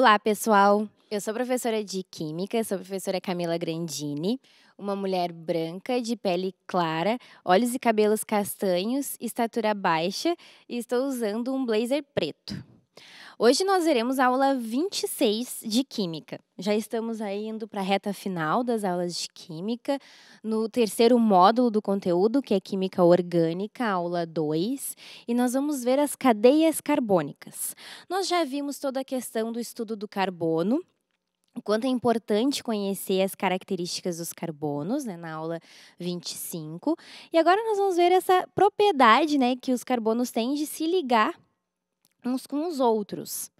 Olá, pessoal! Eu sou professora de Química, sou professora Camila Grandini, uma mulher branca, de pele clara, olhos e cabelos castanhos, estatura baixa e estou usando um blazer preto. Hoje nós veremos a aula 26 de Química. Já estamos aí indo para a reta final das aulas de Química, no terceiro módulo do conteúdo, que é Química Orgânica, aula 2, e nós vamos ver as cadeias carbônicas. Nós já vimos toda a questão do estudo do carbono, o quanto é importante conhecer as características dos carbonos, né, na aula 25. E agora nós vamos ver essa propriedade né, que os carbonos têm de se ligar uns com os outros.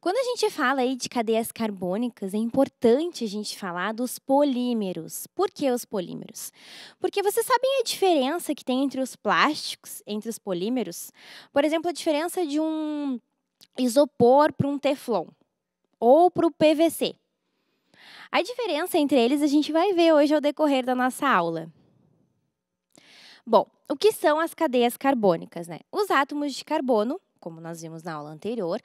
Quando a gente fala aí de cadeias carbônicas, é importante a gente falar dos polímeros. Por que os polímeros? Porque vocês sabem a diferença que tem entre os plásticos, entre os polímeros? Por exemplo, a diferença de um isopor para um teflon ou para o PVC. A diferença entre eles a gente vai ver hoje ao decorrer da nossa aula. Bom, o que são as cadeias carbônicas? Né? Os átomos de carbono como nós vimos na aula anterior,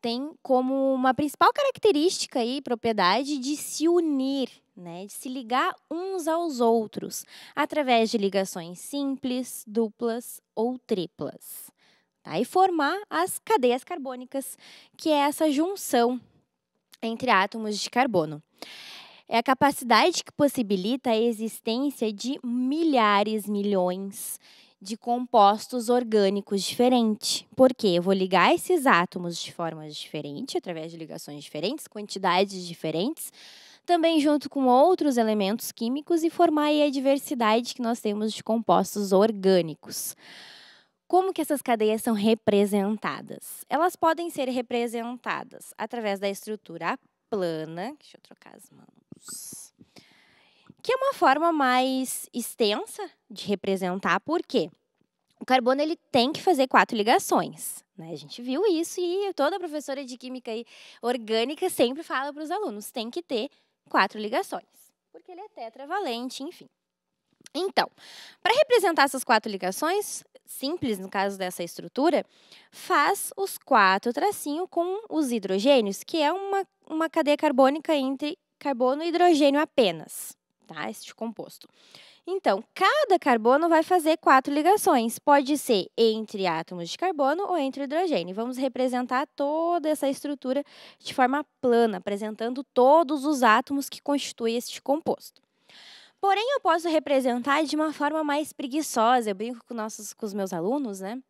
tem como uma principal característica e propriedade de se unir, né, de se ligar uns aos outros, através de ligações simples, duplas ou triplas. Tá? E formar as cadeias carbônicas, que é essa junção entre átomos de carbono. É a capacidade que possibilita a existência de milhares, milhões de de compostos orgânicos diferentes. Porque eu vou ligar esses átomos de formas diferentes, através de ligações diferentes, quantidades diferentes, também junto com outros elementos químicos e formar a diversidade que nós temos de compostos orgânicos. Como que essas cadeias são representadas? Elas podem ser representadas através da estrutura plana, deixa eu trocar as mãos, que é uma forma mais extensa de representar, por quê? o carbono ele tem que fazer quatro ligações. Né? A gente viu isso e toda professora de química orgânica sempre fala para os alunos: tem que ter quatro ligações, porque ele é tetravalente, enfim. Então, para representar essas quatro ligações, simples no caso dessa estrutura, faz os quatro tracinhos com os hidrogênios, que é uma, uma cadeia carbônica entre carbono e hidrogênio apenas, tá? Este tipo composto. Então, cada carbono vai fazer quatro ligações. Pode ser entre átomos de carbono ou entre hidrogênio. Vamos representar toda essa estrutura de forma plana, apresentando todos os átomos que constituem este composto. Porém, eu posso representar de uma forma mais preguiçosa. Eu brinco com, nossos, com os meus alunos, né?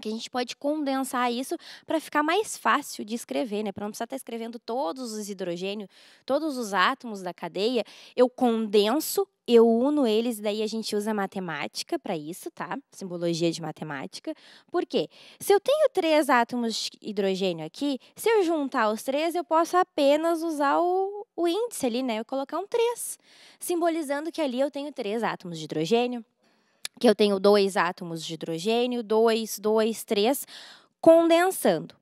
que a gente pode condensar isso para ficar mais fácil de escrever, né? Para não precisar estar tá escrevendo todos os hidrogênios, todos os átomos da cadeia, eu condenso, eu uno eles, daí a gente usa matemática para isso, tá? Simbologia de matemática. Por quê? Se eu tenho três átomos de hidrogênio aqui, se eu juntar os três, eu posso apenas usar o, o índice ali, né? Eu colocar um 3, simbolizando que ali eu tenho três átomos de hidrogênio que eu tenho dois átomos de hidrogênio, dois, dois, três, condensando.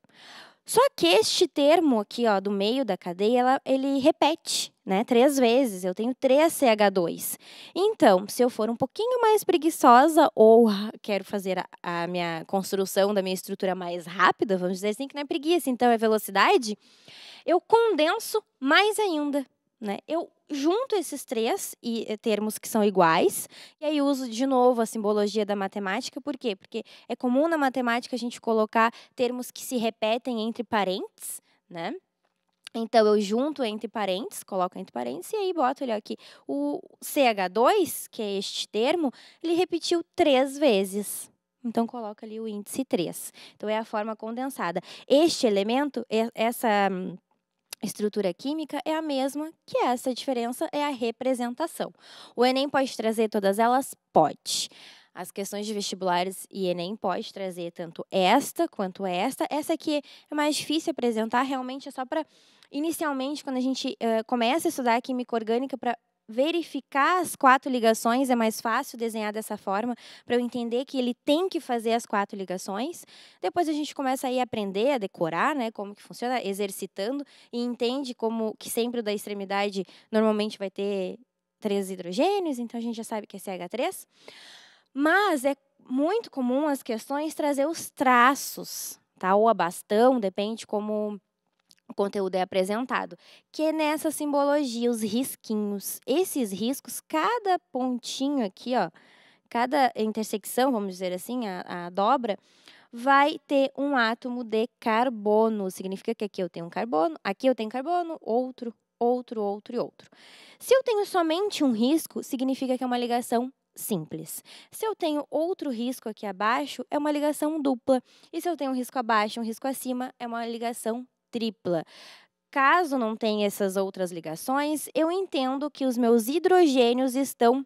Só que este termo aqui, ó, do meio da cadeia, ela, ele repete, né? Três vezes. Eu tenho 3CH2. Então, se eu for um pouquinho mais preguiçosa ou quero fazer a, a, minha construção da minha estrutura mais rápida, vamos dizer assim, que não é preguiça, então é velocidade, eu condenso mais ainda, né? Eu junto esses três e eh, termos que são iguais, e aí uso de novo a simbologia da matemática, por quê? Porque é comum na matemática a gente colocar termos que se repetem entre parentes, né? Então, eu junto entre parênteses, coloco entre parênteses, e aí boto ele aqui. O CH2, que é este termo, ele repetiu três vezes. Então, coloca ali o índice 3. Então, é a forma condensada. Este elemento, essa hum, estrutura química é a mesma, que essa diferença é a representação. O Enem pode trazer todas elas? Pode. As questões de vestibulares e Enem pode trazer tanto esta quanto esta. Essa aqui é mais difícil apresentar, realmente é só para, inicialmente, quando a gente uh, começa a estudar química orgânica, para verificar as quatro ligações, é mais fácil desenhar dessa forma, para eu entender que ele tem que fazer as quatro ligações. Depois a gente começa aí a aprender, a decorar, né, como que funciona, exercitando, e entende como que sempre o da extremidade normalmente vai ter três hidrogênios, então a gente já sabe que é CH3. Mas é muito comum as questões trazer os traços, tá? Ou a bastão, depende como o conteúdo é apresentado, que é nessa simbologia, os risquinhos. Esses riscos, cada pontinho aqui, ó, cada intersecção, vamos dizer assim, a, a dobra, vai ter um átomo de carbono. Significa que aqui eu tenho um carbono, aqui eu tenho carbono, outro, outro, outro e outro. Se eu tenho somente um risco, significa que é uma ligação simples. Se eu tenho outro risco aqui abaixo, é uma ligação dupla. E se eu tenho um risco abaixo, um risco acima, é uma ligação tripla. Caso não tenha essas outras ligações, eu entendo que os meus hidrogênios estão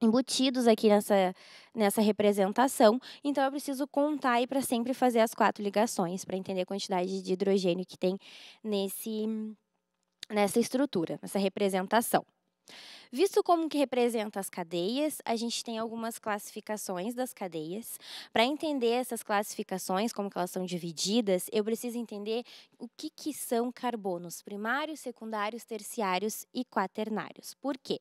embutidos aqui nessa, nessa representação. Então, eu preciso contar e para sempre fazer as quatro ligações, para entender a quantidade de hidrogênio que tem nesse, nessa estrutura, nessa representação. Visto como que representa as cadeias, a gente tem algumas classificações das cadeias. Para entender essas classificações, como que elas são divididas, eu preciso entender o que, que são carbonos primários, secundários, terciários e quaternários. Por quê?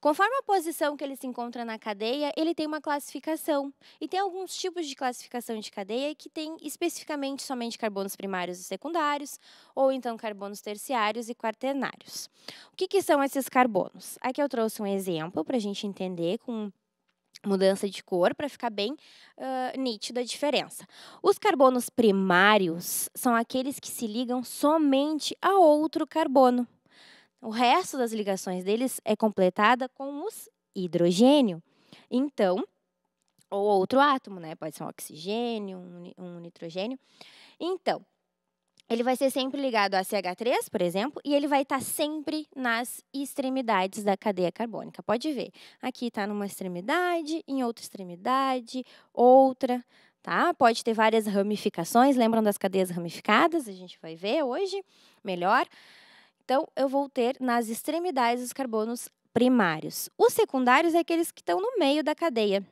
Conforme a posição que ele se encontra na cadeia, ele tem uma classificação. E tem alguns tipos de classificação de cadeia que tem especificamente somente carbonos primários e secundários, ou então carbonos terciários e quaternários. O que, que são esses carbonos? Aqui eu trouxe um exemplo para a gente entender com mudança de cor para ficar bem uh, nítida a diferença. Os carbonos primários são aqueles que se ligam somente a outro carbono. O resto das ligações deles é completada com os hidrogênio. Então, ou outro átomo, né? Pode ser um oxigênio, um nitrogênio. Então, ele vai ser sempre ligado a CH3, por exemplo, e ele vai estar tá sempre nas extremidades da cadeia carbônica. Pode ver, aqui está numa extremidade, em outra extremidade, outra, tá? Pode ter várias ramificações, lembram das cadeias ramificadas? A gente vai ver hoje melhor. Então, eu vou ter nas extremidades os carbonos primários. Os secundários é aqueles que estão no meio da cadeia.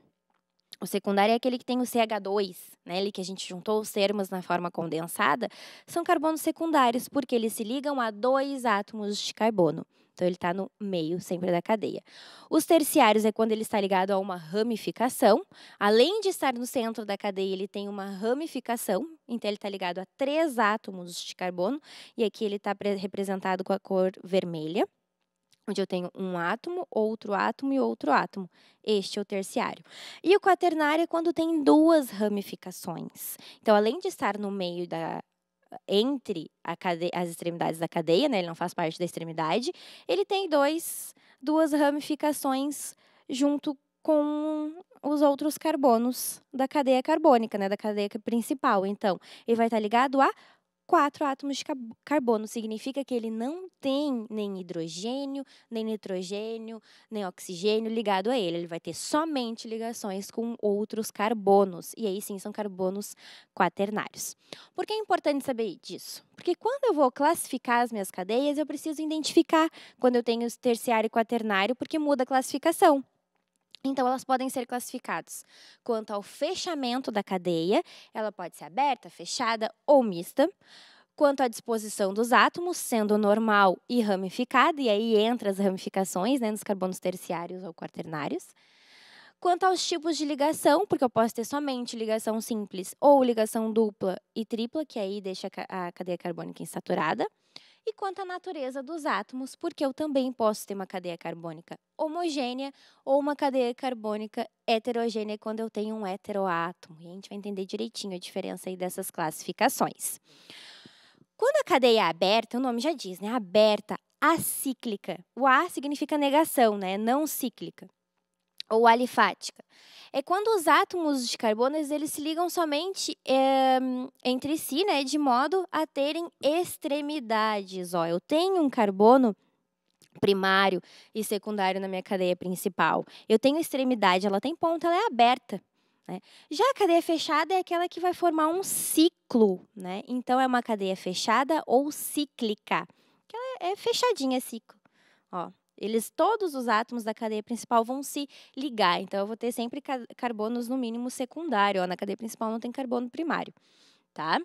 O secundário é aquele que tem o CH2, né, que a gente juntou os termos na forma condensada, são carbonos secundários, porque eles se ligam a dois átomos de carbono. Então, ele está no meio sempre da cadeia. Os terciários é quando ele está ligado a uma ramificação. Além de estar no centro da cadeia, ele tem uma ramificação. Então, ele está ligado a três átomos de carbono. E aqui ele está representado com a cor vermelha onde eu tenho um átomo, outro átomo e outro átomo. Este é o terciário. E o quaternário é quando tem duas ramificações. Então, além de estar no meio da entre as extremidades da cadeia, né, ele não faz parte da extremidade, ele tem dois duas ramificações junto com os outros carbonos da cadeia carbônica, né, da cadeia principal. Então, ele vai estar ligado a quatro átomos de carbono. Significa que ele não tem nem hidrogênio, nem nitrogênio, nem oxigênio ligado a ele. Ele vai ter somente ligações com outros carbonos. E aí sim são carbonos quaternários. Por que é importante saber disso? Porque quando eu vou classificar as minhas cadeias, eu preciso identificar quando eu tenho terciário e quaternário, porque muda a classificação. Então, elas podem ser classificadas quanto ao fechamento da cadeia, ela pode ser aberta, fechada ou mista. Quanto à disposição dos átomos, sendo normal e ramificada, e aí entra as ramificações né, nos carbonos terciários ou quaternários. Quanto aos tipos de ligação, porque eu posso ter somente ligação simples ou ligação dupla e tripla, que aí deixa a cadeia carbônica insaturada e quanto à natureza dos átomos, porque eu também posso ter uma cadeia carbônica homogênea ou uma cadeia carbônica heterogênea quando eu tenho um heteroátomo. E a gente vai entender direitinho a diferença aí dessas classificações. Quando a cadeia é aberta, o nome já diz, né? Aberta, acíclica. O A significa negação, né? Não cíclica ou alifática. É quando os átomos de carbono eles se ligam somente é, entre si, né, de modo a terem extremidades. Ó, eu tenho um carbono primário e secundário na minha cadeia principal. Eu tenho extremidade, ela tem ponta, ela é aberta. Né? Já a cadeia fechada é aquela que vai formar um ciclo, né? Então é uma cadeia fechada ou cíclica, que ela é, é fechadinha, é ciclo. Ó, eles, todos os átomos da cadeia principal vão se ligar. Então, eu vou ter sempre carbonos no mínimo secundário. Ó, na cadeia principal não tem carbono primário, tá?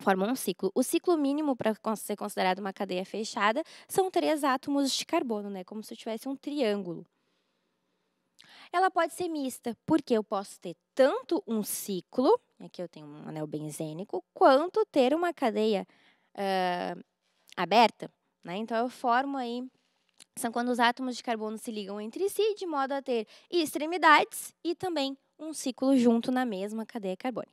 Forma um ciclo. O ciclo mínimo para ser considerado uma cadeia fechada são três átomos de carbono, né? Como se tivesse um triângulo. Ela pode ser mista, porque eu posso ter tanto um ciclo, aqui eu tenho um anel benzênico, quanto ter uma cadeia uh, aberta. Né? Então, eu formo aí são quando os átomos de carbono se ligam entre si de modo a ter extremidades e também um ciclo junto na mesma cadeia carbônica.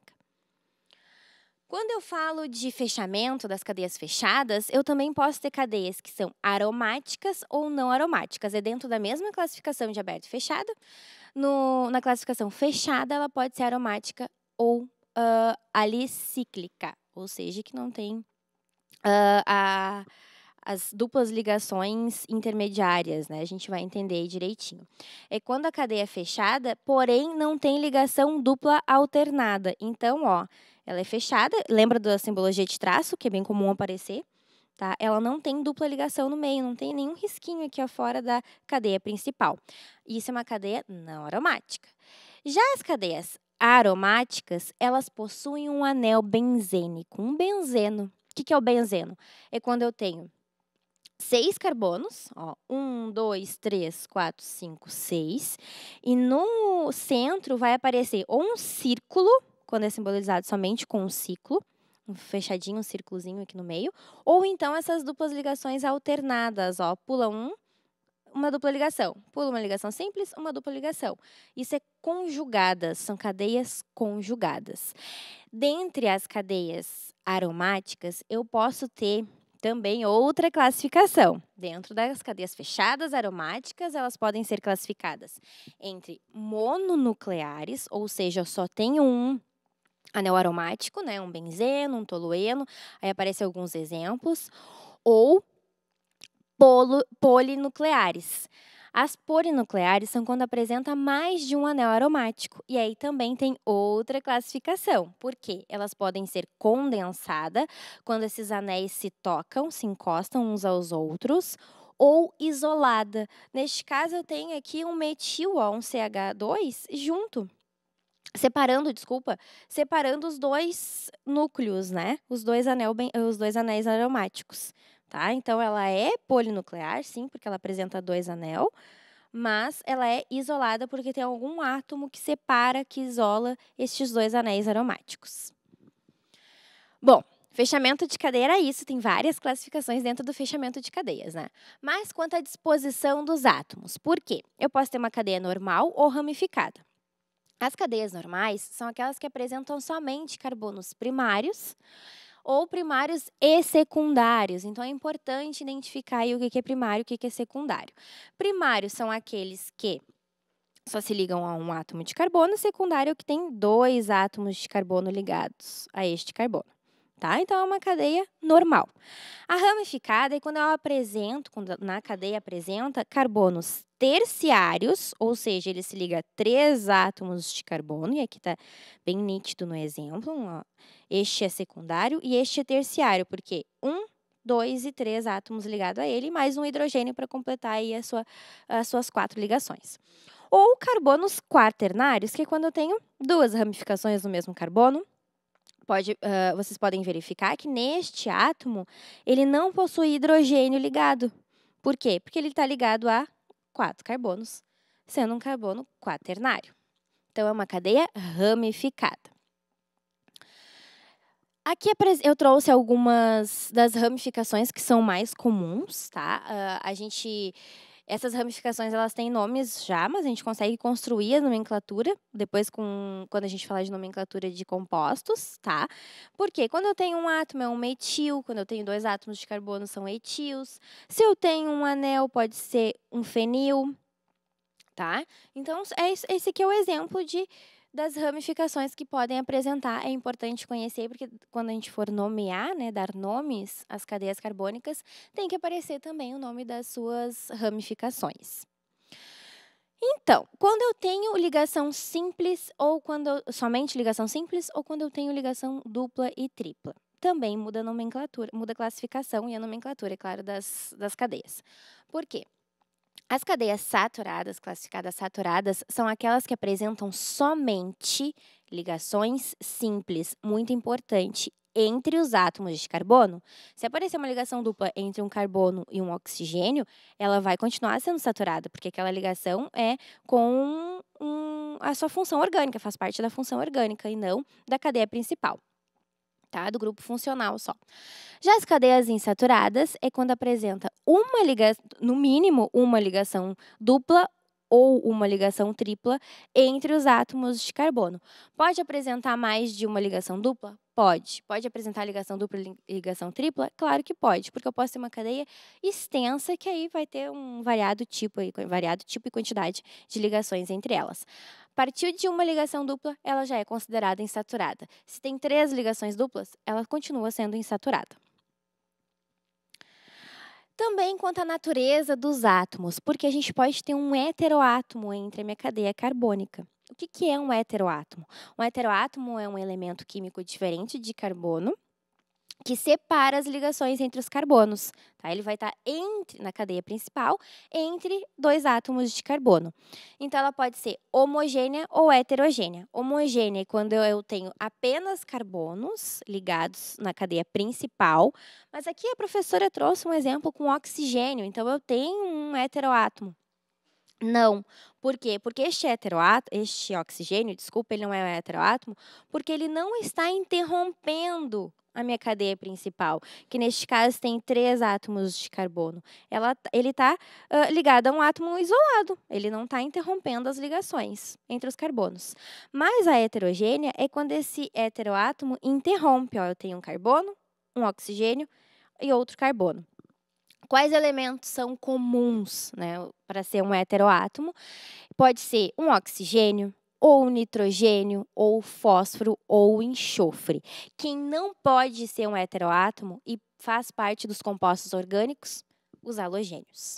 Quando eu falo de fechamento das cadeias fechadas, eu também posso ter cadeias que são aromáticas ou não aromáticas. É dentro da mesma classificação de aberto e fechado. No, na classificação fechada, ela pode ser aromática ou uh, alicíclica, ou seja, que não tem uh, a as duplas ligações intermediárias, né? A gente vai entender direitinho. É quando a cadeia é fechada, porém não tem ligação dupla alternada. Então, ó, ela é fechada, lembra da simbologia de traço, que é bem comum aparecer, tá? Ela não tem dupla ligação no meio, não tem nenhum risquinho aqui ó, fora da cadeia principal. Isso é uma cadeia não aromática. Já as cadeias aromáticas, elas possuem um anel benzênico, um benzeno. O que, que é o benzeno? É quando eu tenho seis carbonos, ó, um, dois, três, quatro, cinco, seis, e no centro vai aparecer ou um círculo, quando é simbolizado somente com um ciclo, um fechadinho, um círculozinho aqui no meio, ou então essas duplas ligações alternadas, ó, pula um, uma dupla ligação, pula uma ligação simples, uma dupla ligação. Isso é conjugadas, são cadeias conjugadas. Dentre as cadeias aromáticas, eu posso ter também outra classificação. Dentro das cadeias fechadas aromáticas, elas podem ser classificadas entre mononucleares, ou seja, só tem um anel aromático, né, um benzeno, um tolueno, aí aparecem alguns exemplos, ou polo, polinucleares. As polinucleares são quando apresenta mais de um anel aromático. E aí também tem outra classificação, Por quê? elas podem ser condensada quando esses anéis se tocam, se encostam uns aos outros, ou isolada. Neste caso, eu tenho aqui um metil, ó, um CH2 junto. Separando, desculpa, separando os dois núcleos, né? Os dois, anel, os dois anéis aromáticos tá? Então ela é polinuclear, sim, porque ela apresenta dois anel, mas ela é isolada porque tem algum átomo que separa, que isola estes dois anéis aromáticos. Bom, Fechamento de cadeia era é isso, tem várias classificações dentro do fechamento de cadeias, né? Mas quanto à disposição dos átomos, por quê? Eu posso ter uma cadeia normal ou ramificada. As cadeias normais são aquelas que apresentam somente carbonos primários ou primários e secundários. Então é importante identificar aí o que é primário e o que é secundário. Primários são aqueles que só se ligam a um átomo de carbono, secundário é o que tem dois átomos de carbono ligados a este carbono tá? Então é uma cadeia normal. A ramificada é quando eu apresento, quando na cadeia apresenta carbonos terciários, ou seja, ele se liga a três átomos de carbono, e aqui está bem nítido no exemplo. Ó. Este é secundário e este é terciário, porque um, dois e três átomos ligados a ele, mais um hidrogênio para completar aí a sua, as suas quatro ligações. Ou carbonos quaternários, que é quando eu tenho duas ramificações no mesmo carbono, pode, uh, vocês podem verificar que neste átomo ele não possui hidrogênio ligado. Por quê? Porque ele está ligado a quatro carbonos, sendo um carbono quaternário. Então, é uma cadeia ramificada. Aqui eu trouxe algumas das ramificações que são mais comuns, tá? Uh, a gente essas ramificações elas têm nomes já, mas a gente consegue construir a nomenclatura depois com quando a gente falar de nomenclatura de compostos, tá? Porque quando eu tenho um átomo é um metil, quando eu tenho dois átomos de carbono são etios. Se eu tenho um anel pode ser um fenil, tá? Então é esse aqui é o exemplo de das ramificações que podem apresentar. É importante conhecer, porque quando a gente for nomear, né, dar nomes às cadeias carbônicas, tem que aparecer também o nome das suas ramificações. Então, quando eu tenho ligação simples ou quando eu, somente ligação simples ou quando eu tenho ligação dupla e tripla, também muda a nomenclatura, muda a classificação e a nomenclatura, é claro, das, das cadeias. Por quê? As cadeias saturadas, classificadas saturadas, são aquelas que apresentam somente ligações simples, muito importante, entre os átomos de carbono. Se aparecer uma ligação dupla entre um carbono e um oxigênio, ela vai continuar sendo saturada, porque aquela ligação é com um, a sua função orgânica, faz parte da função orgânica e não da cadeia principal tá? Do grupo funcional só. Já as cadeias insaturadas é quando apresenta uma ligação, no mínimo uma ligação dupla ou uma ligação tripla entre os átomos de carbono. Pode apresentar mais de uma ligação dupla? Pode. Pode apresentar ligação dupla e ligação tripla? Claro que pode, porque eu posso ter uma cadeia extensa que aí vai ter um variado tipo, variado tipo e quantidade de ligações entre elas. Partiu de uma ligação dupla, ela já é considerada insaturada. Se tem três ligações duplas, ela continua sendo insaturada. Também quanto à natureza dos átomos, porque a gente pode ter um heteroátomo entre a minha cadeia carbônica. O que, é um heteroátomo? Um heteroátomo é um elemento químico diferente de carbono, que separa as ligações entre os carbonos. Tá? Ele vai estar tá entre, na cadeia principal entre dois átomos de carbono. Então, ela pode ser homogênea ou heterogênea. Homogênea é quando eu tenho apenas carbonos ligados na cadeia principal, mas aqui a professora trouxe um exemplo com oxigênio, então eu tenho um heteroátomo. Não. Por quê? Porque este heteroátomo, este oxigênio, desculpa, ele não é um heteroátomo, porque ele não está interrompendo a minha cadeia principal, que neste caso tem três átomos de carbono. Ela, ele está uh, ligado a um átomo isolado, ele não está interrompendo as ligações entre os carbonos. Mas a heterogênea é quando esse heteroátomo interrompe. Ó, eu tenho um carbono, um oxigênio e outro carbono. Quais elementos são comuns né, para ser um heteroátomo? Pode ser um oxigênio, ou nitrogênio, ou fósforo, ou enxofre. Quem não pode ser um heteroátomo e faz parte dos compostos orgânicos? Os halogênios.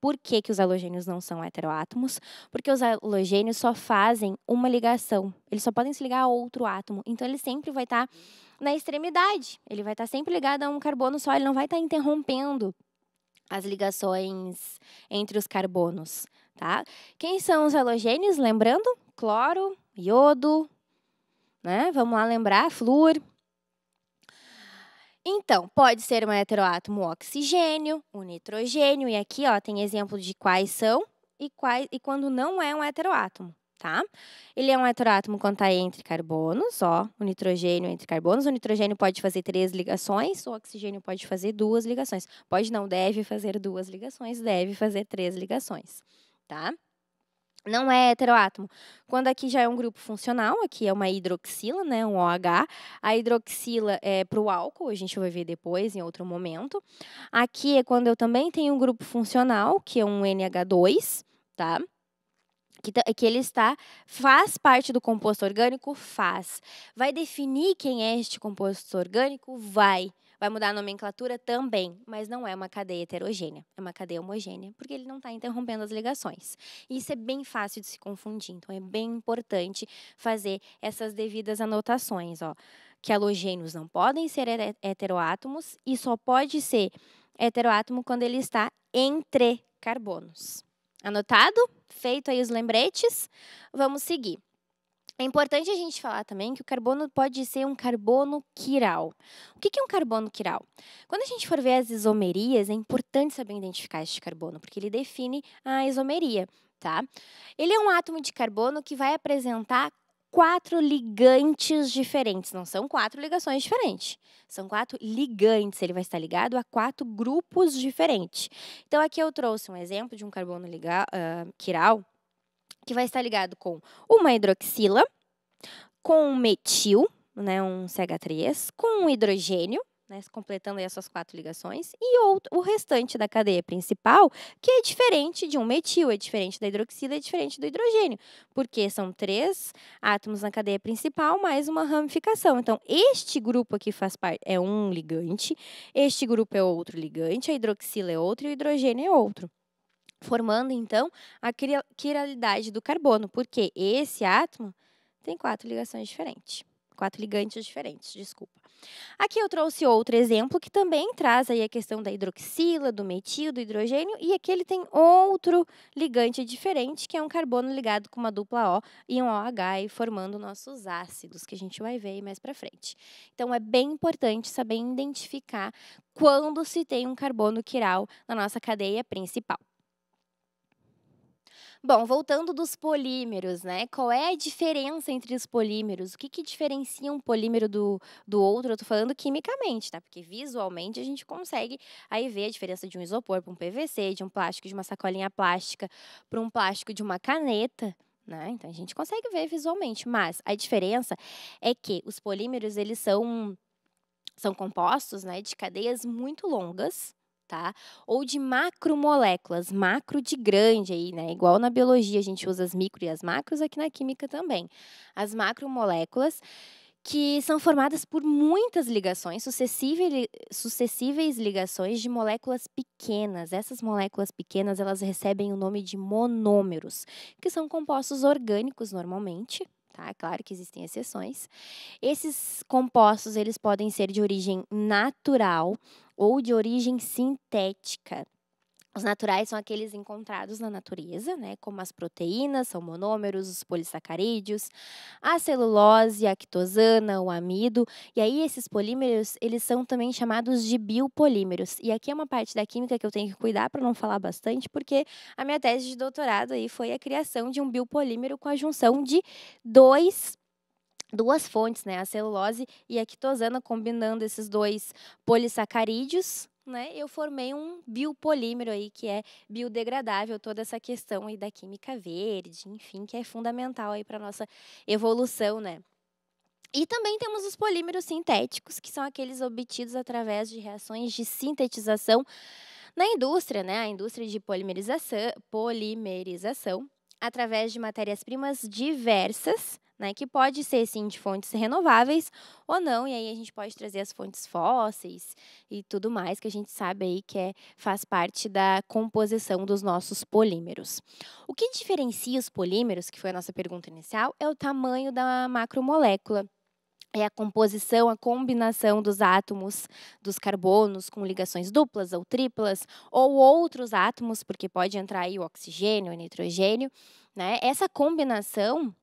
Por que, que os halogênios não são heteroátomos? Porque os halogênios só fazem uma ligação. Eles só podem se ligar a outro átomo. Então, ele sempre vai estar tá na extremidade. Ele vai estar sempre ligado a um carbono só, ele não vai estar interrompendo as ligações entre os carbonos, tá? Quem são os halogênios? Lembrando, cloro, iodo, né? Vamos lá lembrar, flúor. Então, pode ser um heteroátomo o oxigênio, o nitrogênio, e aqui ó, tem exemplo de quais são e, quais, e quando não é um heteroátomo tá? Ele é um heteroátomo quando está entre carbonos, ó, o nitrogênio entre carbonos. O nitrogênio pode fazer três ligações, o oxigênio pode fazer duas ligações. Pode não, deve fazer duas ligações, deve fazer três ligações, tá? Não é heteroátomo. Quando aqui já é um grupo funcional, aqui é uma hidroxila, né, um OH. A hidroxila é para o álcool, a gente vai ver depois, em outro momento. Aqui é quando eu também tenho um grupo funcional, que é um NH2, tá? que, que ele está, faz parte do composto orgânico? Faz. Vai definir quem é este composto orgânico? Vai. Vai mudar a nomenclatura também, mas não é uma cadeia heterogênea, é uma cadeia homogênea, porque ele não está interrompendo as ligações. E isso é bem fácil de se confundir, então é bem importante fazer essas devidas anotações, ó, que halogênios não podem ser heteroátomos e só pode ser heteroátomo quando ele está entre carbonos. Anotado? Feito aí os lembretes, vamos seguir. É importante a gente falar também que o carbono pode ser um carbono quiral. O que é um carbono quiral? Quando a gente for ver as isomerias, é importante saber identificar este carbono, porque ele define a isomeria, tá? Ele é um átomo de carbono que vai apresentar quatro ligantes diferentes. Não são quatro ligações diferentes. São quatro ligantes. Ele vai estar ligado a quatro grupos diferentes. Então, aqui eu trouxe um exemplo de um carbono liga, uh, quiral que vai estar ligado com uma hidroxila, com um metil, né, um CH3, com um hidrogênio né, completando essas quatro ligações, e o restante da cadeia principal, que é diferente de um metil, é diferente da hidroxila, é diferente do hidrogênio, porque são três átomos na cadeia principal mais uma ramificação. Então, este grupo aqui faz parte, é um ligante, este grupo é outro ligante, a hidroxila é outro e o hidrogênio é outro formando então a quiralidade do carbono, porque esse átomo tem quatro ligações diferentes quatro ligantes diferentes, desculpa. Aqui eu trouxe outro exemplo que também traz aí a questão da hidroxila, do metil, do hidrogênio, e aqui ele tem outro ligante diferente, que é um carbono ligado com uma dupla O e um OH, e formando nossos ácidos, que a gente vai ver aí mais para frente. Então é bem importante saber identificar quando se tem um carbono quiral na nossa cadeia principal. Bom, voltando dos polímeros, né? Qual é a diferença entre os polímeros? O que, que diferencia um polímero do, do outro? Eu tô falando quimicamente, tá? Porque visualmente a gente consegue aí ver a diferença de um isopor para um PVC, de um plástico de uma sacolinha plástica para um plástico de uma caneta. Né? Então a gente consegue ver visualmente, mas a diferença é que os polímeros eles são são compostos né, de cadeias muito longas tá? Ou de macromoléculas, macro de grande aí, né? Igual na biologia a gente usa as micro e as macros, aqui na química também. As macromoléculas que são formadas por muitas ligações, sucessíveis ligações de moléculas pequenas. Essas moléculas pequenas, elas recebem o nome de monômeros, que são compostos orgânicos normalmente, tá? É claro que existem exceções. Esses compostos, eles podem ser de origem natural ou de origem sintética. Os naturais são aqueles encontrados na natureza, né, como as proteínas, são monômeros, os polissacarídeos, a celulose, a quitosana, o amido. E aí esses polímeros, eles são também chamados de biopolímeros. E aqui é uma parte da química que eu tenho que cuidar para não falar bastante, porque a minha tese de doutorado aí foi a criação de um biopolímero com a junção de dois duas fontes, né, a celulose e a quitosana, combinando esses dois polissacarídeos né, eu formei um biopolímero aí que é biodegradável, toda essa questão aí da química verde, enfim, que é fundamental aí para nossa evolução, né? E também temos os polímeros sintéticos, que são aqueles obtidos através de reações de sintetização na indústria, né? A indústria de polimerização, polimerização através de matérias-primas diversas né? Que pode ser sim de fontes renováveis ou não, e aí a gente pode trazer as fontes fósseis e tudo mais que a gente sabe aí que é, faz parte da composição dos nossos polímeros. O que diferencia os polímeros, que foi a nossa pergunta inicial, é o tamanho da macromolécula é a composição, a combinação dos átomos dos carbonos com ligações duplas ou triplas, ou outros átomos, porque pode entrar aí o oxigênio, o nitrogênio, né? Essa combinação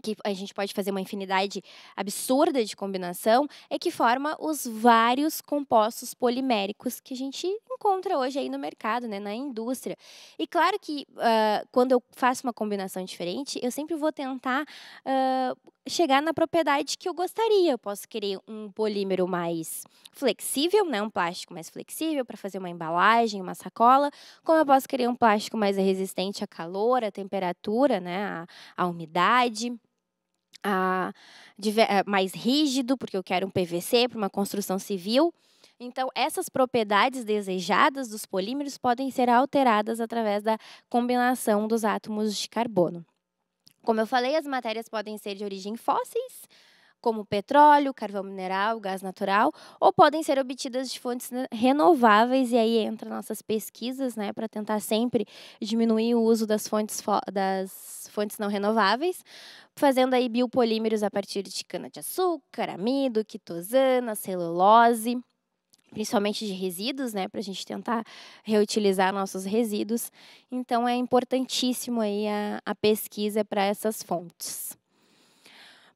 que a gente pode fazer uma infinidade absurda de combinação, é que forma os vários compostos poliméricos que a gente encontra hoje aí no mercado, né, na indústria. E claro que uh, quando eu faço uma combinação diferente, eu sempre vou tentar uh, chegar na propriedade que eu gostaria. Eu posso querer um polímero mais flexível, né, um plástico mais flexível para fazer uma embalagem, uma sacola, como eu posso querer um plástico mais resistente a calor, a temperatura, né, a, a umidade ah, mais rígido, porque eu quero um PVC para uma construção civil. Então, essas propriedades desejadas dos polímeros podem ser alteradas através da combinação dos átomos de carbono. Como eu falei, as matérias podem ser de origem fósseis, como petróleo, carvão mineral, gás natural, ou podem ser obtidas de fontes renováveis, e aí entra nossas pesquisas, né, para tentar sempre diminuir o uso das fontes, das fontes não renováveis, fazendo aí biopolímeros a partir de cana-de-açúcar, amido, quitosana, celulose principalmente de resíduos, né, para a gente tentar reutilizar nossos resíduos. Então é importantíssimo aí a, a pesquisa para essas fontes.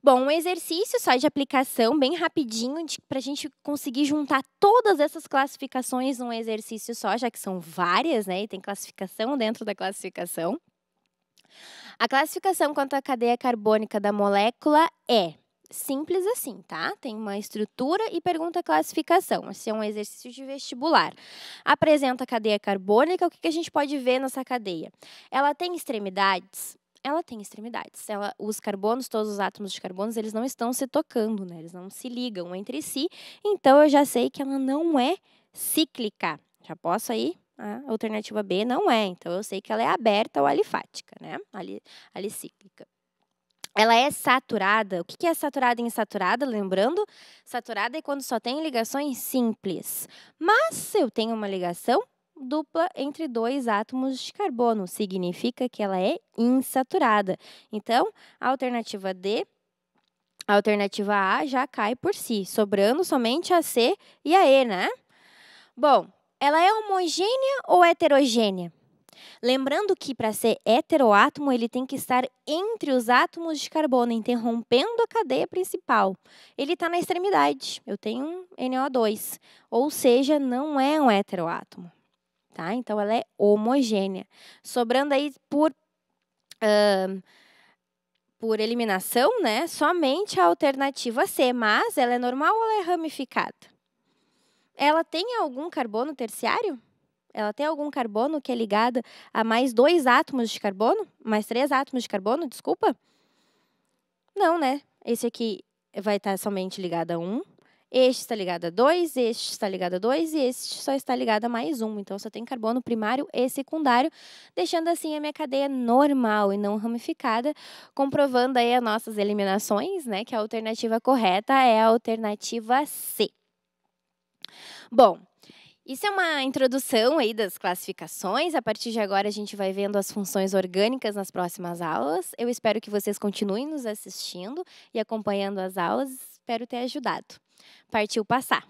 Bom, um exercício só de aplicação, bem rapidinho, para a gente conseguir juntar todas essas classificações num exercício só, já que são várias, né? E tem classificação dentro da classificação. A classificação quanto à cadeia carbônica da molécula é simples assim, tá? Tem uma estrutura e pergunta a classificação. Esse é um exercício de vestibular. Apresenta a cadeia carbônica, o que, que a gente pode ver nessa cadeia? Ela tem extremidades? ela tem extremidades. Ela, os carbonos, todos os átomos de carbonos, eles não estão se tocando, né? Eles não se ligam entre si. Então eu já sei que ela não é cíclica. Já posso aí? A alternativa B não é. Então eu sei que ela é aberta ou alifática, né? Ali, alicíclica. Ela é saturada. O que é saturada e insaturada? Lembrando, saturada é quando só tem ligações simples. Mas se eu tenho uma ligação dupla entre dois átomos de carbono, significa que ela é insaturada. Então, a alternativa D, a alternativa A já cai por si, sobrando somente a C e a E, né? Bom, ela é homogênea ou heterogênea? Lembrando que para ser heteroátomo, ele tem que estar entre os átomos de carbono, interrompendo a cadeia principal. Ele está na extremidade. Eu tenho um NO2, ou seja, não é um heteroátomo tá? Então ela é homogênea, sobrando aí por uh, por eliminação, né? Somente a alternativa C, mas ela é normal ou ela é ramificada? Ela tem algum carbono terciário? Ela tem algum carbono que é ligado a mais dois átomos de carbono? Mais três átomos de carbono, desculpa? Não, né? Esse aqui vai estar somente ligado a um, este está ligado a 2, este está ligado a 2 e este só está ligado a mais 1. Um. Então, só tem carbono primário e secundário, deixando assim a minha cadeia normal e não ramificada, comprovando aí as nossas eliminações, né? Que a alternativa correta é a alternativa C. Bom, isso é uma introdução aí das classificações. A partir de agora a gente vai vendo as funções orgânicas nas próximas aulas. Eu espero que vocês continuem nos assistindo e acompanhando as aulas. Espero ter ajudado. Partiu passar.